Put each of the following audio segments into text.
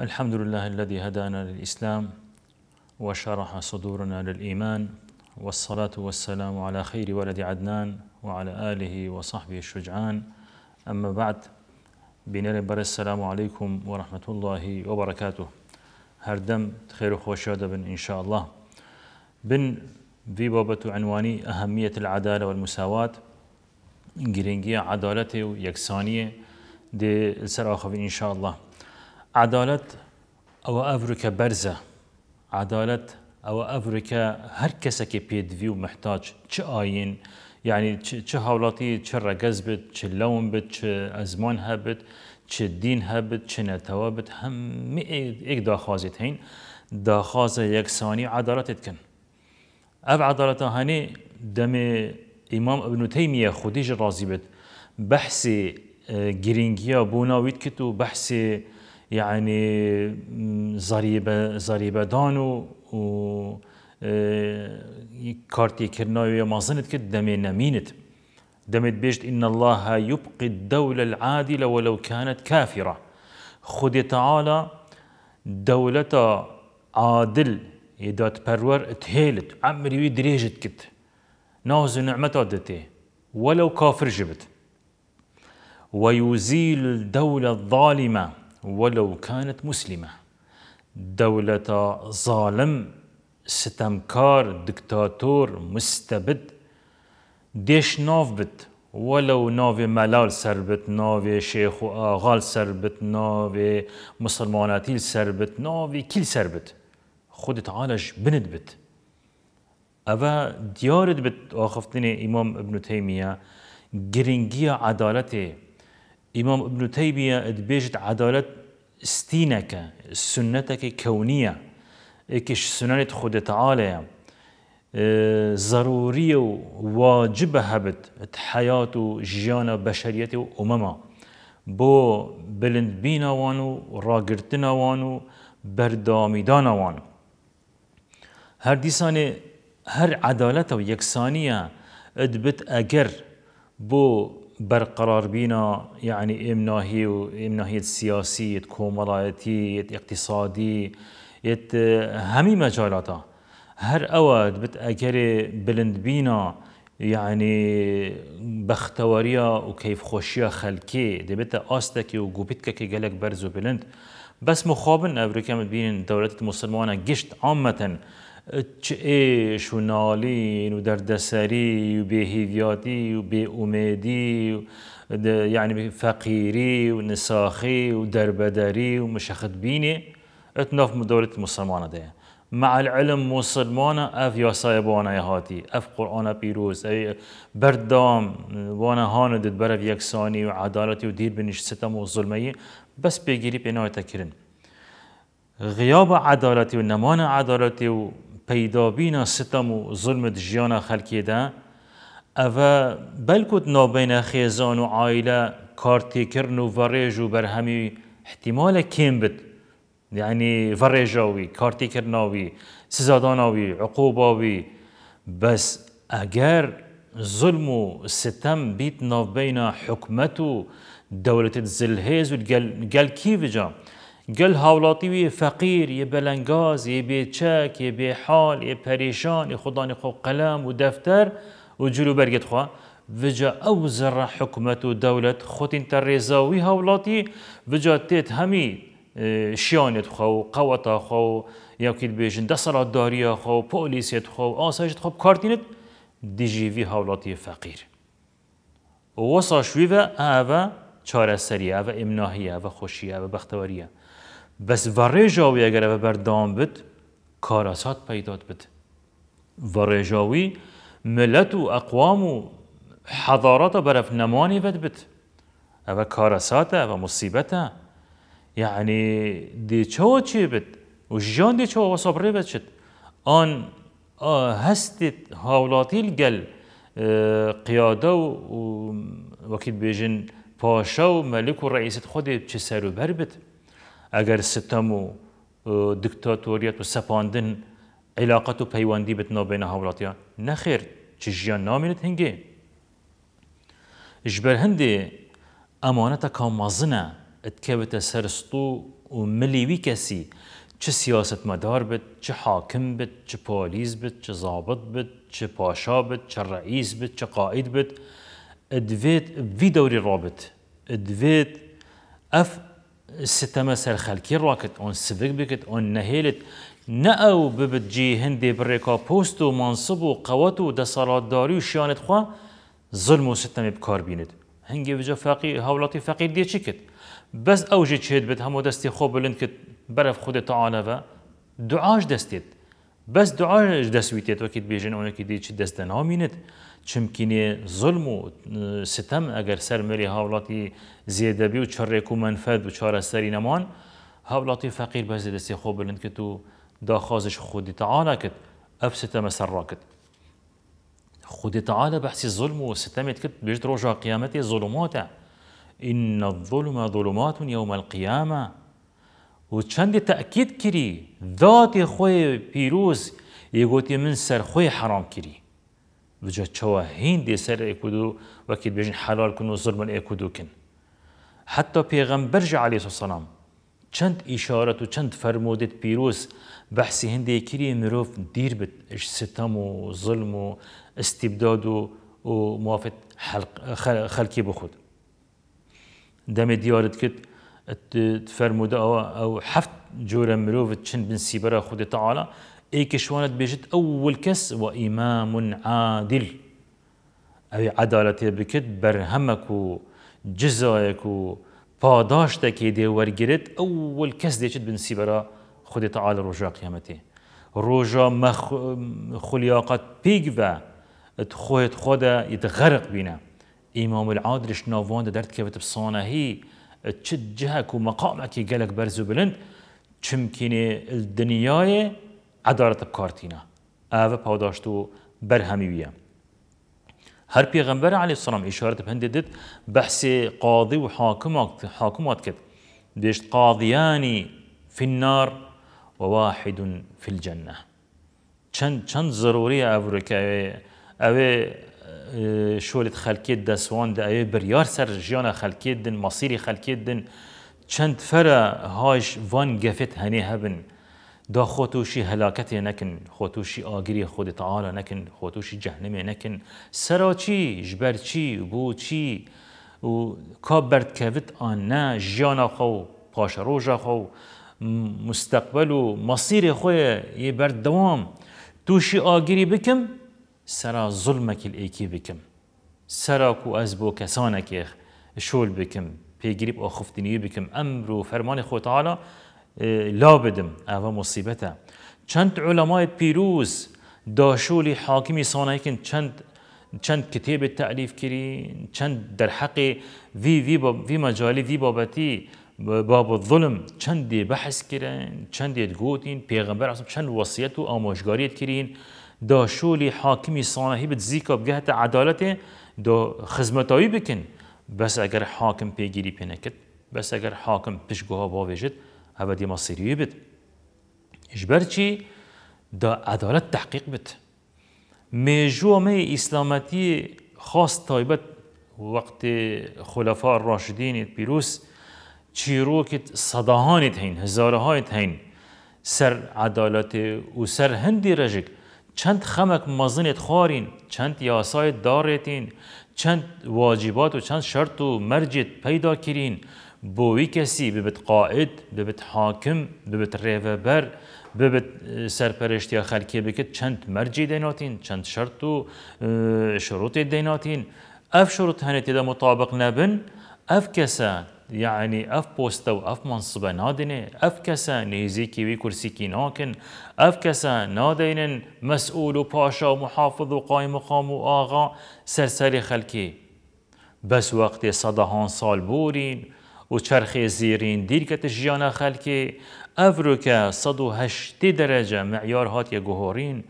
الحمد لله الذي هدانا للإسلام وشرح صدورنا للإيمان والصلاة والسلام على خير ولد عدنان وعلى آله وصحبه الشجعان أما بعد بنير بر السلام عليكم ورحمة الله وبركاته هردم خير خوش بن إن شاء الله بن في بابة عنواني أهمية العدالة والمساواة جرينجية عدالة ويكسانية دي سر إن شاء الله عدالت او افریکا برزه عدالت او افریکا هر هەر کەسێکی پید ویو محتاج چه آین یعنی چه هاوڵاتی چه ڕەگەز بێت چ لەون بێت چ ئەزمان هەبێت چه دین هەبێت چ نەتەوە بێت هەممی ئێک داخوازیت هەین داخوازە یەکسانی عدالەتتکن ئەف عدالەتە هەنێ دەمێ ئیمام ئەبنوتەیمیە خودیژ ڕازی بێت بەحسی اه، گرنگیە بۆ ناویت کرد و بحث يعني زريبه زريبه دانو و كارتي اه، كرناوي ظنت كد دمي نمينت دمت بيجت إن الله يبقي الدولة العادلة ولو كانت كافرة خد تعالى دولة عادل يدات تبرور تهيلت عمري ويدريجت كت ناوز نعمة دته ولو كافر جبت ويزيل الدولة الظالمة ولو كانت مسلمة دولة ظالم ستمكار دكتاتور مستبد ديش نوفبت ولو نوفي ملال سربت نوفي شيخ وآغال آغال سربت نوفي مسلماناتي سربت نوفي كل سربت خود تعالج بند بت أبا ديارد بت آخفتني إمام ابن تيمية جرينجيا عدالته إمام ابن تيمية بيجت عدالة استينك سنتك كونية إكش سنة خود تعالى آه، ضرورية وواجب هبت حياة جيانا بشرية وأمما بو بلند بينا وانو راقرتنا وانو بردامدانا وانو هر دیسانه هر عدالة ويكسانية ادبت اگر بو برقرار بينا يعني امناهي وامناهي السياسي كومرايتي اقتصادي يت همي مجالاتا هر اواد بت بلند بينا يعني بختواريا وكيف خوشيا خلكي بتا استكي وجوبتك كي جالك برزو بلند بس مخابن امريكا مدبين دولة المسلمانة جشت عامة چه شنالين ودردسري وبهيفياتي و يعني فقيري ونساخي و ومشخت بيني اتناف مدولة المسلمانة ده مع العلم مسلمانة اف يا سايبانا هاتي اف قرآن بيروز اي بردام هانو هاند برف يكساني وعدالتي ودير بنش ستم وظلمية بس بيجيري بينا تكرن غياب عدالتي ونمان عدالتي پەیدابینە ستم و ظلم زلمت خلکی خەلکێدا ئەە بلکت نابین خیزان و عائله کار کارتێکردن و بەڕێژ و بر همی احتمال کم بد یعنی آوی آوی کار سزادان آوی عقوب آوی بس اگر ظلم و ستم بیت نابین حکمت و دولت زلهێز و گل, کی بجام. گل هاولاتی وی فقیر یه بلنگاز یه بیچک یه بیحال یه پریشان یه خدا نیخو قلم و دفتر و جلو برگت خواه وجا او زر حکمت و دولت خود تر رزاوی هاولاتی وجا تیت همی اه، شیانت خو قوتا خو یا کید بیشن دسالات داریا و پولیسیت و آسایشت خواه کارتینت دیجی هاولاتی فقیر وصا شویوه اوه چاره سریه اوه امناهیه اوه خوشیه اوه بختوریه بس ورژاوی اگر به بردام بد کاراسات پیداد بد ورژاوی ملت و اقوام و حضارات برف نمانی بد بد او کاراسات و مصیبت یعنی دی چو چی بد و جان دی چو و صبری بد شد آن هستت هاولاتی الگل اه، قیاده و وکیل بیجن پاشا و ملک و رئیست خود چه سر و بر بد اگر ستم و اه، دکتاتوریت و سپاندن علاقه و پیوندی بتنا بین هاولاتی ها نخیر چه جیان نامینت هنگه اجبر هنده امانت کامازنه اتکبت سرستو و ملیوی کسی چه سیاست مدار بد، چه حاکم بد، چه پولیس بد، چه ضابط بد، چه پاشا بد، چه رئیس بد، چه قائد بد ادویت وی دوری رابط ادویت اف ستمسل خلكي راكت اون سبك بكت اون نهيلت نأو ببتجي هندي بريكا بوست و منصب و قوت و دسالات داري و شيانت خوا ظلم و ستم بكار بيند هنگي بجا فقير هولاتي فقير دي چي كت بس اوجي چهد بت همو دستي خوب بلند كت برف خود تعالى و دعاش دستيت بس دعاش دەسویتێت وەکیت بێژن ئەوەکی دیچ دەستە ناومینت چمکینێ زلم و اه، ستەم ئەگەر سەرمەری هاوڵاتی زێدەبی و چڕێک و منفەد و چارەسەری نەمان هاولاتي فقير بەزی دەستی خۆ بلند کرد و داخوازش خودی تعاالە کرد ئەف ستەمە سەرڕا کرد خودی تعاالە بەحسی زلم و ستەمێت کرد بێژ ڕۆژە قیامەتی إن الظلم ظلمات يوم القيامة و چند تأکید کری ذات خوی پیروز یه گوتی من سر خوی حرام کری بجا چوا هین دی سر اکودو وکید بیجن حلال کن و ظلم اکودو کن حتی پیغمبر جا علیه السلام چند اشارت و چند فرمودت پیروز بحثی هندی کری مروف دیر بد اش ستم و ظلم و استبداد و, و موافق خلقی بخود دم دیارت کد تفرمود او او حفت جوره مروف تشن بن سيبرا خود تعالى اي كشوانت بيجت اول كس وامام عادل او عدالتي بكت برهمك و جزايك و پاداشتك دي ورگرت اول كس ديجت بن سيبرا خود تعالى رجا قيامته رجا مخ خلياقت بيگ و تخوت خودا يتغرق بنا امام العادل ناوان درد كيفت بصانه هي چه جه کو تشد جهك ومقامك قالك برز دنیای عدالت الدنياي عدارة پاداش تو بر همی بیم هر پیغمبر علی السلام اشاره به هندی هنددت بحث قاضی و حاکمات حاکمات کرد دیشت قاضیانی فی النار و واحد فی الجنة چند چند ضروری افرکه أو آه، شولت دا سوان دا ايه بريار سر جيانا سەر دن مصيري مەسیری دن چند فرا هاش وان گەفت هني هبن دا خۆتوشی هەلاکەتێ نەکن خۆتوشی ئاگری خۆدت ئاە نەکن خۆتوشی جەهنمێ نەکن سەراچی ژبەرچی بۆچی و کا بەردکەوت ئان نە ژیانە خە و خو پاش روجا خو مستقبل و مەسیری خوية يبرد دوام توشي ئاگری بكم سرا ظلمك الايكي بكم سرا كو از بو کسانک شول بكم بيجريب او خفتني بكم امر و فرمان خود تعالی آه، لا بدم او مصيبته چند علماء بيروز داشولي حاكمي سانایکن چند چند كتاب تعلیف كري چند در حق في في في مجالي في وی باب الظلم چند بحث كرين چند گوتین پیغمبر اصلا چند وصيته او مشغاريت كرين دا شول حاکمی صانحی بد زیکا بگهت عدالت دا خزمتایی بکن بس اگر حاکم پیگیری پی نکد بس اگر حاکم پشگوها باویجد هبه دیما سیریه بد اجبر چی دا عدالت تحقیق بد میجو می اسلامتی خاص تایبت وقت خلفاء راشدین پیروس چیروکت صداهانت هین هزارهایت هین سر عدالت و سر هندی رجک چند خمک مزنت خوارین، چند یاسای دارتین چند واجبات و چند شرط و مرجت پیدا کرین بوی کسی ببت قائد ببت حاکم ببت ریوبر ببت سرپرشتی خلکی بکت چند مرجی دیناتین چند شرط و شروط دیناتین اف شروط هنه مطابق نبن اف يعني اف بوستا واف اف منصبة نادنة اف كسا نيزيكي وي كرسيكي ناكن اف كسا نادين مسؤول و باشا و محافظ و قايم مقام و آغا سرسري خلكي بس وقت صدهان سال بورين و چرخ زیرین دیر که تجیانا صدو هشتي درجه معيار هات یا گهورین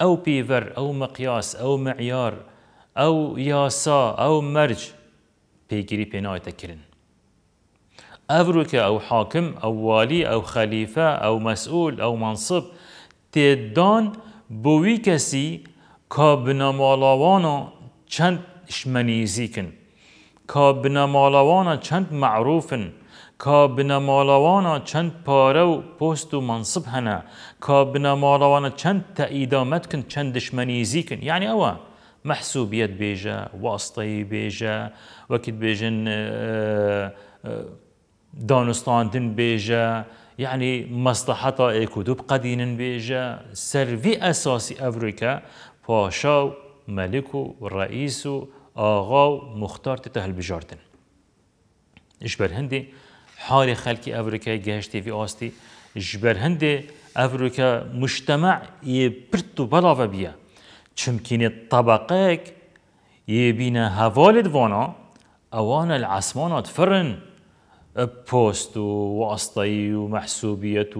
او پیور او مقیاس او معیار او یاسا او مرج پیگیری پێناوێتە کردن که او حاکم او والی او خلیفه او مسئول او منصب تیدان بوی کسی که کا چند شمنیزی کن که بنەماڵاوانە چند معروفن که کا چند پارو پارە و منصب هنه که هەنا چند بنەماڵاوانە کن چند شمنیزی کن یعنی اوه محسوبيات بيجا واسطي بيجا وكت بيجن آه، آه، دانستان دن بيجا يعني مصلحة ايكودوب قدين بيجا ئەساسی ئەفریکا پاشا و مەلک و ڕئیس مختار تتهل بجاردن اشبر هندي hindê خلقي افريكا جهشتي في vê اشبر هندي افريكا مجتمع يبرتو muştema بيا چمكينة یه يبينا هفالد وانا اوان العصمانات فرن و واسطه و محسوبیت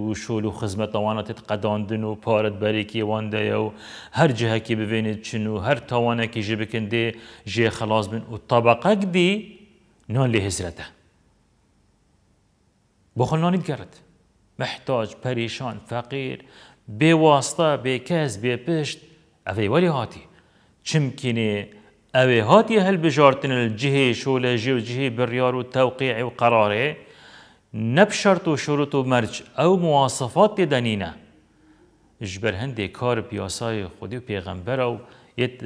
خزمة شول و وبارد بريكي قداندن و هر جهة كي ببینید چنو هر توانا كي جه دي جي خلاص بن دی دي نون هزرته بخل نون بقرت محتاج پریشان فقير بواسطة بكاز بپشت اوی ولی هاتی چم کنی اوی هاتی هل بجارتن الجه شول جه جه بریار و توقیع و قراره نب شرط و شروط و مرج او مواصفات دنینه جبر هنده کار پیاسای خودی و پیغمبر او یت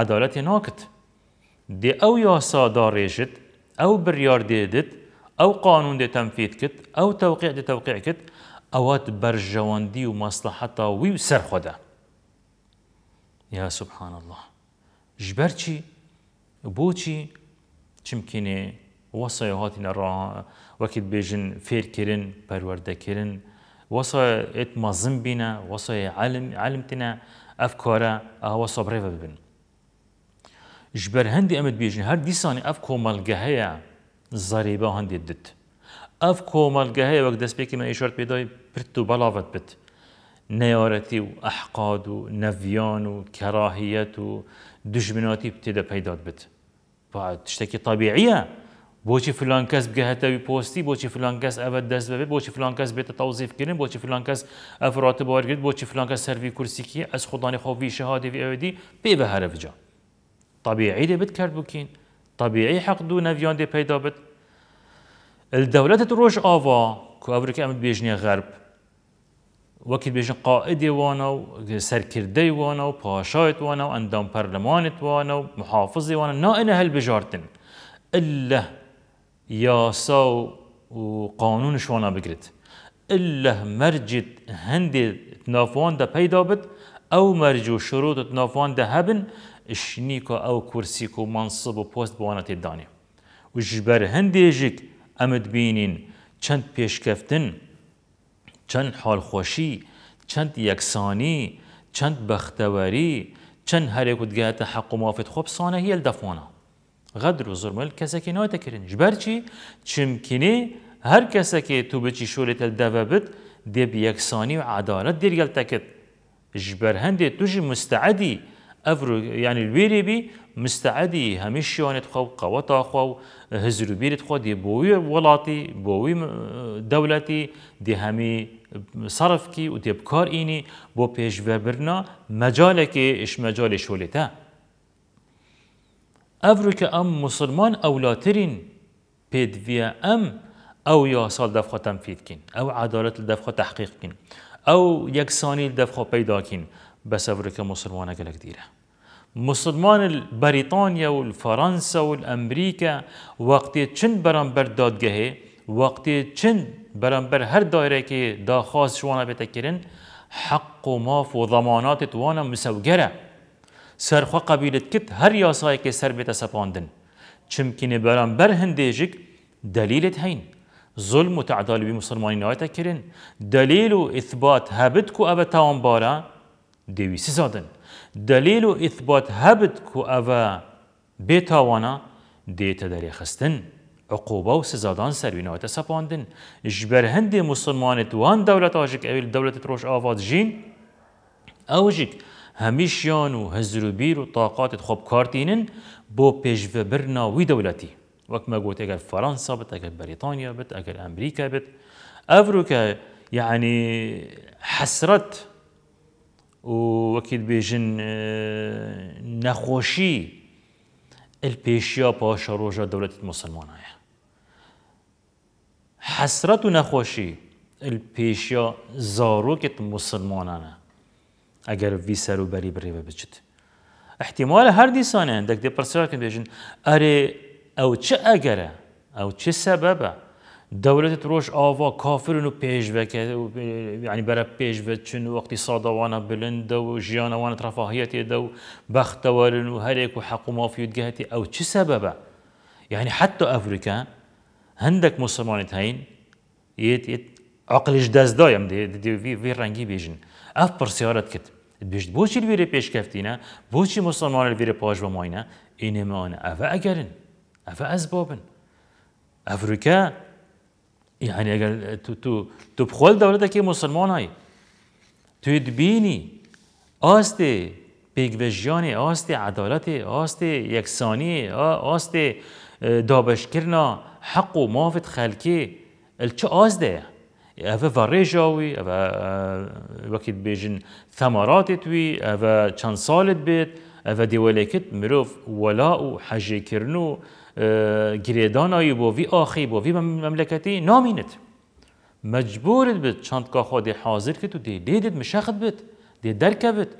عدالت ناکت دی او یاسا دار ریشت او بریار دیدت او قانون دی تنفیذ کت او توقیع دی توقیع کت ئەوەت بەرژەوەندی و مەسلحەتا وی و سەرخۆدا یا سبحان الله ژبەر چی بۆچی چمکینێ وەسە هاتینە ڕا وەکیت بێژن فێرکردن پەروەردەکردن وەسە ئێت مەزم بینە وەسە عالمتنە ئەف کۆرە ئەوە سەبرێوە ببن ji ber hindî emet bêjin her dîsanî ev komelge heye zarêba hindê dit. اف ئەف وقت دست وەک دەستپێکی مەیشارت پێدای پرت و ود بت نیارتی و احقاد و نویان و کراهیت و پیدا تێدە پەیداد بت شتێکی طبیعیه بۆچی فلان کەس بگەهتەوی پوستی بۆچی فلان کس ئەوە دست ببێت بۆچی فلان بیت بێتە تەوزیفکردن بۆچی فلان کەس ئەفراتە باوەرگرت بۆچی فلان کەس سەروی کورسیکی ئەس خودانی وی شەهادی بی به هر هەرەفجا طبیعی بت کرد بکەین طبیعی حق دو نویان دی پیدا بت الدولت روش آوا كو أمريكا أم بيجني غرب وكي بيجن قائد وانە و سەرکردەی وانە و پاشایت وانە و ئەندام پەرلەمانت وانە و محافظی وانە نائینە هەلبژارتن ئلە یاسا و قانون شوانە بگرێت ئلە مەرجیت هەندێ نافواندا پەیدا بێت ئەو مەرج و شروعت نافواندا هەبن شنیکە ئەو منصب و پۆست بوانا تێدانێ وجبر هندي جيك ئەمت بینین چەند پێشکەفتن، چەند حالخۆشی، چەند یەکسانی، چەند بەختەوەری، چەند هەرێک وتگاتە حەق و مافێت خۆ بسانە هیل دەفۆنە. غەدر و زرمل کەسێکی نەوە دەکردن ژبەرچی چمکنێ هەر کەسەکێ تو بچی شولێتە دەبەبت دێب یەکسانی و عادالت دیرگەل تەکرد. ژبەر هەندێک توژی مستعدی، أفرو يعني ئەفر یعنی لێری بی مستعدی هەمی شیوانێت خۆ قەوەتا خۆ و هزروبیرت بوي دی بۆوی وڵاتی بۆوی دەولەتی دی هەمی سەرفکی و تێبکار ئینی بۆ پێشڤەبرنا مەجالێکی ئشمەجای شۆلێتە. ئەفر کە ئەم مسلمان أو بيد أم يا صال ئەم تنفيذ كين أو عدالة ئەو تحقيق كين أو يكساني یەکسانی بيدا كين أفريكا مسلمانة گەلک دیرە. مسلمان بريطانيا والفرنسا والأمريكا وقت ئەمریکا وەختێ چند بەرامبەر دادگەهێ وەختێ چند بەرامبەر هەر دایرێکی داخواست شوانە بێتەکردن حق و ماف و ضەماناتت وانە مسەوگەرە سەرخوا قەبیلت کرد هەر یاسایەکی سەر بێتە سەپاندن چمکینێ بەرامبەر هەندێژێک دەلیلت هەین ظلم و تعدالبی مسلمانی نایەتە کردن دلیل و اثبات هەبت و ئەبە دوي سزادن دليل إثبات هبت كو أفا بيتاوانا دي داري خستن عقوبة و سزادان سروينة و جبر هندي مسلمان توان دولة آجك أو دولة تروش آفاد جين أوجك هميشيان و هزرو بير و طاقات خوب كارتينن بو بيجو برنا وي دولتي وك ما قوت اگر فرنسا بت اگر بريطانيا بت اگر امريكا بت افروكا يعني حسرت آه، آه. آه. و وەکیل بێژن نەخۆشی پێشیا پاشە ڕۆژە دەولەتی مسلمانایە حەسرەت و نەخۆشی پێشیا زارۆکێت مسلمانانە ئەگەر وی سەر و بەری بڕێوە بچێت احتیمالە هەر دیسانیان دەک دێ کن بێژن ئەرێ ئەو چه ئەگەرە ئەو چه سەبەبە دولت روش آوا کافر نو پیش بکه یعنی برای پیش بچن و اقتصاد وانا بلند و جیان وانا رفاهیت دو بخت وارن و هر یک و حق و مافیود جهتی او چه سببه یعنی حتی افريكا هندک مسلمان تاین یت یت عقلش دست دایم دی دی في في رنجي بيجن اف کت كت بيش بوشي الفيري بيش نه بوشي مسلمان و الفيري باش ما نه انا افا اجرن از بابن افريكا يعني اگر تو تو تو بخول دولت که مسلمان های تو دبینی آست پیگوشیان آست عدالت آست یکسانی آست دابش کرنا حق و مافت خلکی الچه آزده او وره جاوی او وقت بیجن ثمرات توی او چند سالت بیت اوه دیولکت مروف ولا و حجی کرنو گرێدانایی بۆ وی ئاخی بۆ وی مەملەکەتی نامینت مەجبورت بێت چندکە خۆدی حاضر کرد و دی دیدت مشەخت بێت دێ دەرکەبێت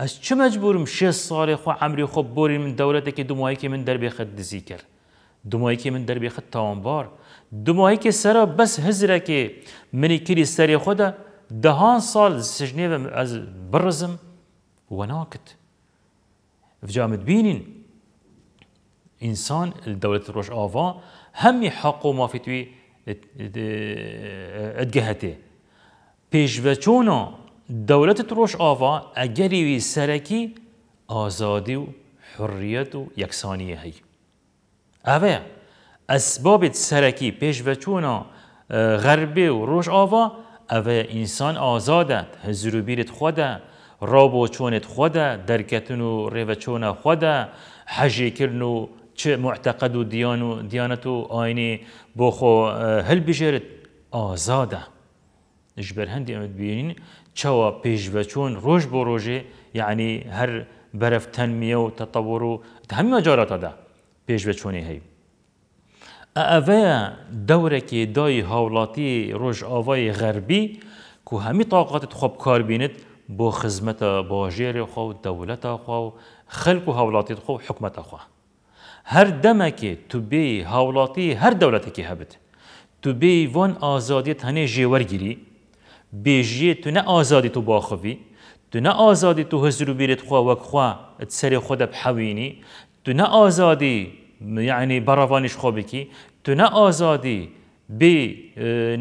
ئەس چ مەجبورم شێ ساڵی خۆ ئەمری خۆ بۆری من دەولەتێکی دومایکی من دەربێخت دزی کرد دومایکی من دەربێخت تاوانبار دومایکی سەرا بەس هزرەکێ منی کری سەری خۆدا دهان ساڵ سژنێ ئەز بڕزم وەناکت جامت بینین انسان الدولة روش اوفا هم حقو ما في توي پیش بيش چونا دولة روش اوفا اگری وي سرکی ازادي و حریت و یکسانیه هی اوه اسباب سرکی بيش و غربي و روش اوفا اوه انسان آزاده هزرو بيرت خودا رابو چونت خودا درکتنو و ریوچون خوده حجی کرن چه معتقد و دیان و دیانت و آینه بخو اه، هل بجرد آزاده اجبر هندی امد بینین چوا چون روش بو روشه یعنی هر برف تنمیه و تطور و همه مجارات ده چونی هی اوه دوره که دای هاولاتی روش آوای غربی که همی طاقت خوب کار بیند بو خزمت باجیر خو دولت خو خلق هاولاتی خو حکمت خواه هر دمکی تو بی هاولاتی هر دولتی که هبت تو بی وان آزادی تنه جیور گیری بیجی تو نه آزادی تو باخوی تو نه آزادی تو هزرو بیرت خوا وک خوا تسری خود بحوینی تو نه آزادی یعنی براوانش خوا بکی تو نه آزادی بی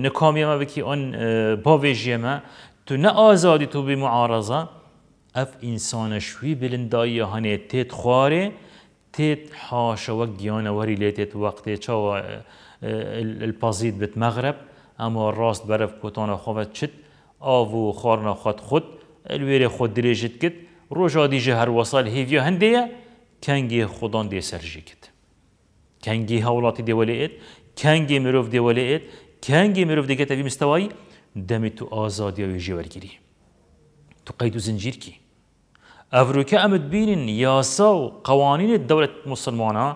نکامی ما بکی آن باویجی ما تو نه آزادی تو بی معارضه اف انسان شوی بلندایی هنه تیت خواره تيت حاشا وجيانا وري وريليتد وقت تشاو اه، اه، البازيد بت مغرب اما راست برف كوتانا خوفت شت آفو خارنا خوت خود الويري خود دريجت كت روجا دي جهر وصل هيفيا هندية كانجي خودان دي سرجي كت كنجي هولاتي دي وليئت كانجي مروف دي وليئت كانجي مروف دي كتابي مستواي دمي تو آزادية ويجي ورگيري تو قيدو زنجير كي أفروكا أمد بين یاسا قوانين الدولة المسلمانة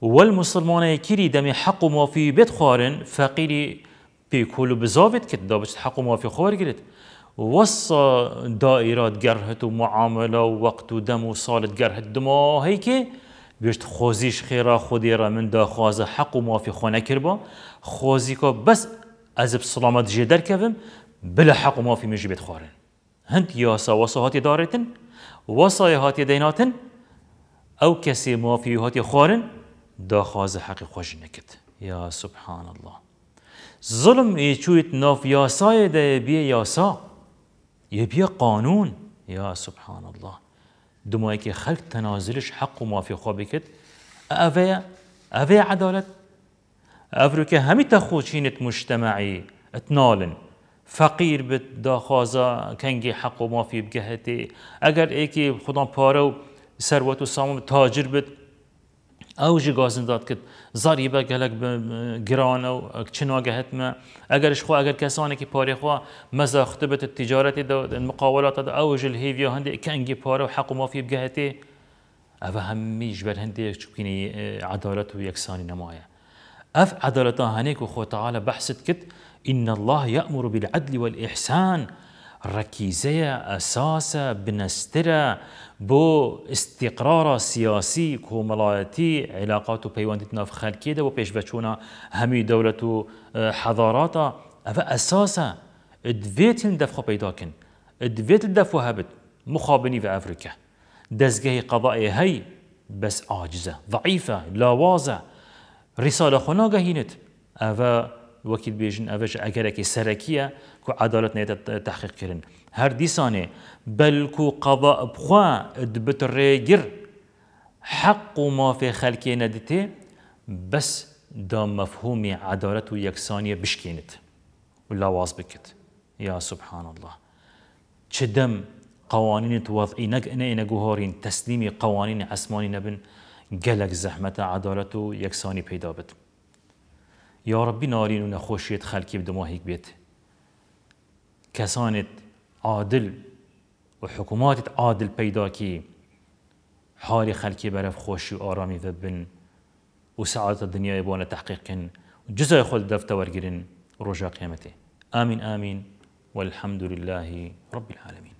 والمسلمانة كيري دمي حق ما في بيت بێت خوارن فەقیری پێکول و بزاوێت کرددا بچت حەق و مافی خۆرگرت وصى دائرات جرهت ومعاملة ووقت ودم وصالة جرهت دما هيك بيشت خوزيش خيرا خديرا من دا خوازة حق ما في خونا كربا خوزيكا بس أزب سلامت جدر كفم بلا حق ما في مجي بيت خارن هند ياسا وصهاتي دارتن وصای هاتی دیناتن او کسی موافی هاتی خورن داخواز حق خوش نکت یا سبحان الله ظلم يشويت نوف ياسا يدي بي ياسا يبي قانون يا سبحان الله دمايك خلق تنازلش حق ما في خوبكت أفيا أفيا عدالة أفريكا همي تخوشينت مجتمعي اتنالن فقير بت داخوزا كنجي حق و في بجهتي اگر ايكي خدا پاره و ثروت و سامم تاجر بت او جي غازن داد كت زاريبا غلق گلک گران و چنا گهت ما اگرش خو اگر کسانی که پاري خوا مزا خطبت تجارتی دا المقاولات دا او جي الهيو هندی كنجي پاره و حق و مافی بگهتی او همیش بر هندی اه، عدالت و يكساني نمايا اف عدالتا هنیک و خو تعالى بحثت كت إن الله يأمر بالعدل والإحسان ركيزية أساسة بنسترة بو استقرار سياسي كوملايتي علاقات و بيواندتنا في خلقية ده و بچونا همي دولة و آه، حضاراتا أفا أساسا دويتن دفخو بيداكن دويتن الدفو هبت مخابني في أفريكا دزجه قضائي هي بس عاجزة ضعيفة لاوازة رسالة خناقة هينت أفا وەکیل بێژن ئەوەش ئەگەرێکی سەرەکیە کو عادالت نێتە تحقیقکردن هەر دیسانێ بەلکو قەڵا بخوا دبت ڕێگر حق ما مافێ خەلکێ نەدتێ بس دا مفهوم عادالت و یەکسانیە بشکێنت و لاواز بکرد یا سبحان الله چدم دەم قوانین وضعی نەک نەگوهۆرین تەسلیمی قوانین ئەسمانی نەبن گەلک زەحمەتە عادالت و یەکسانی پیدا بتم یا ربی نارین و نخوشیت خلکی بدما هیک بیت کسانت عادل و حکوماتت عادل پیدا کی حال خلکی برف خوشی و آرامی وسعادة الدنيا و سعادت دنیای بان تحقیق کن و جزای خود دفت ورگرن رجا قیامته آمین آمین والحمد لله رب العالمين